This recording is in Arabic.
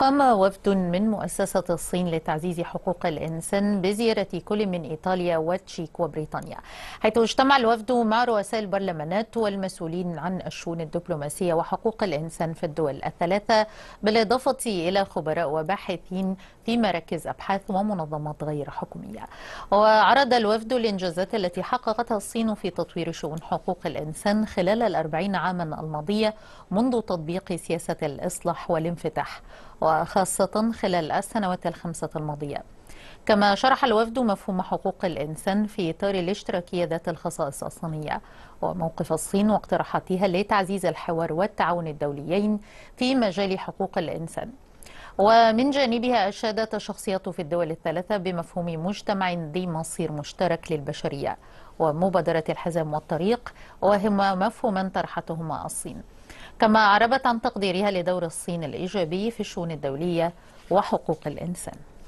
قام وفد من مؤسسة الصين لتعزيز حقوق الإنسان بزيارة كل من إيطاليا والتشيك وبريطانيا حيث اجتمع الوفد مع رؤساء البرلمانات والمسؤولين عن الشؤون الدبلوماسية وحقوق الإنسان في الدول الثلاثة بالإضافة إلى خبراء وباحثين في مراكز أبحاث ومنظمات غير حكومية وعرض الوفد الإنجازات التي حققتها الصين في تطوير شؤون حقوق الإنسان خلال الأربعين عاما الماضية منذ تطبيق سياسة الإصلاح والانفتاح وخاصة خلال السنوات الخمسة الماضية كما شرح الوفد مفهوم حقوق الإنسان في إطار الاشتراكية ذات الخصائص الصينية وموقف الصين واقتراحاتها لتعزيز الحوار والتعاون الدوليين في مجال حقوق الإنسان ومن جانبها أشادت الشخصيات في الدول الثلاثة بمفهوم مجتمع ذي مصير مشترك للبشرية ومبادرة الحزام والطريق وهما مفهوما طرحتهما الصين كما أعربت عن تقديرها لدور الصين الإيجابي في الشؤون الدولية وحقوق الإنسان